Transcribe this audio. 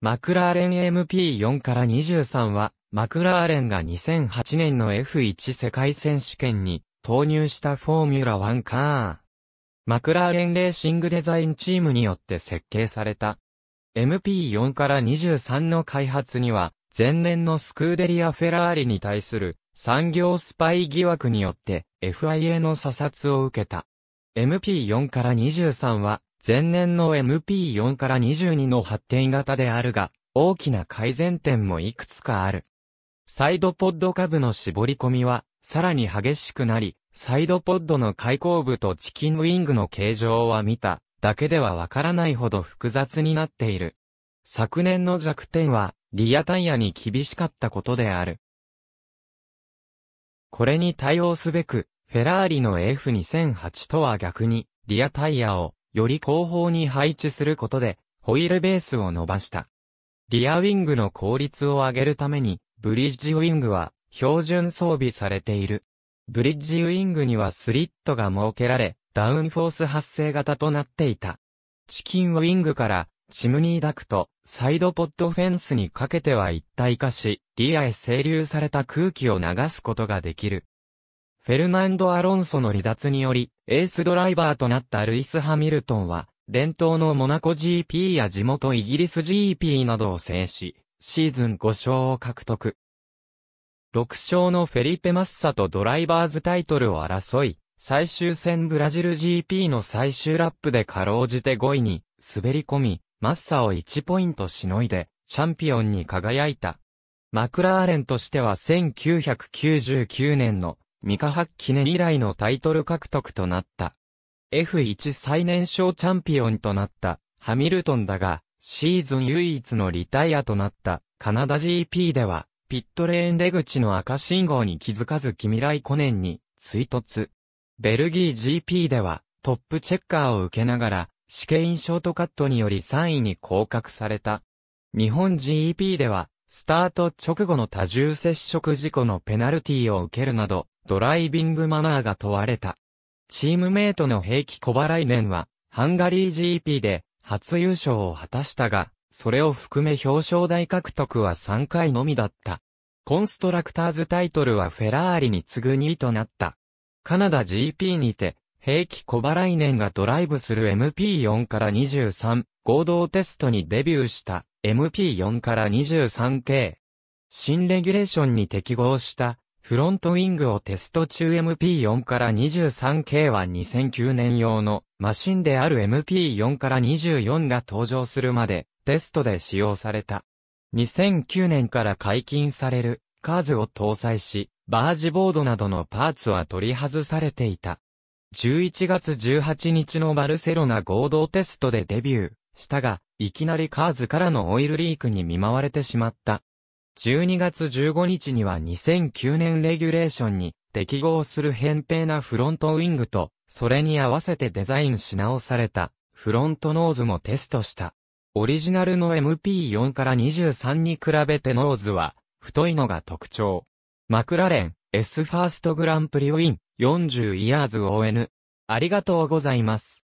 マクラーレン MP4 から23は、マクラーレンが2008年の F1 世界選手権に投入したフォーミュラ1カー。マクラーレンレーシングデザインチームによって設計された。MP4 から23の開発には、前年のスクーデリア・フェラーリに対する産業スパイ疑惑によって FIA の査察を受けた。MP4 から23は前年の MP4 から22の発展型であるが、大きな改善点もいくつかある。サイドポッド株の絞り込みは、さらに激しくなり、サイドポッドの開口部とチキンウィングの形状は見ただけではわからないほど複雑になっている。昨年の弱点は、リアタイヤに厳しかったことである。これに対応すべく、フェラーリの F2008 とは逆に、リアタイヤをより後方に配置することで、ホイールベースを伸ばした。リアウィングの効率を上げるために、ブリッジウィングは標準装備されている。ブリッジウィングにはスリットが設けられ、ダウンフォース発生型となっていた。チキンウィングからチムニーダクト、サイドポッドフェンスにかけては一体化し、リアへ整流された空気を流すことができる。フェルナンド・アロンソの離脱により、エースドライバーとなったルイス・ハミルトンは、伝統のモナコ GP や地元イギリス GP などを制し、シーズン5勝を獲得。6勝のフェリペ・マッサとドライバーズタイトルを争い、最終戦ブラジル GP の最終ラップでかろうじて5位に滑り込み、マッサを1ポイントしのいで、チャンピオンに輝いた。マクラーレンとしては1999年のミカハッキネ以来のタイトル獲得となった。F1 最年少チャンピオンとなったハミルトンだが、シーズン唯一のリタイアとなったカナダ GP では、ピットレーン出口の赤信号に気づかずキミライコネンに追突。ベルギー GP では、トップチェッカーを受けながら、試験ショートカットにより3位に降格された。日本 GEP では、スタート直後の多重接触事故のペナルティを受けるなど、ドライビングマナーが問われた。チームメイトの平気小払い年は、ハンガリー GP で初優勝を果たしたが、それを含め表彰台獲得は3回のみだった。コンストラクターズタイトルはフェラーリに次ぐ2位となった。カナダ GP にて、平気小払い年がドライブする MP4 から23、合同テストにデビューした MP4 から 23K。新レギュレーションに適合したフロントウィングをテスト中 MP4 から 23K は2009年用のマシンである MP4 から24が登場するまでテストで使用された。2009年から解禁されるカーズを搭載し、バージボードなどのパーツは取り外されていた。11月18日のバルセロナ合同テストでデビューしたが、いきなりカーズからのオイルリークに見舞われてしまった。12月15日には2009年レギュレーションに適合する扁平なフロントウィングと、それに合わせてデザインし直されたフロントノーズもテストした。オリジナルの MP4 から23に比べてノーズは太いのが特徴。マクラレン S ファーストグランプリウィン40イヤーズ ON。ありがとうございます。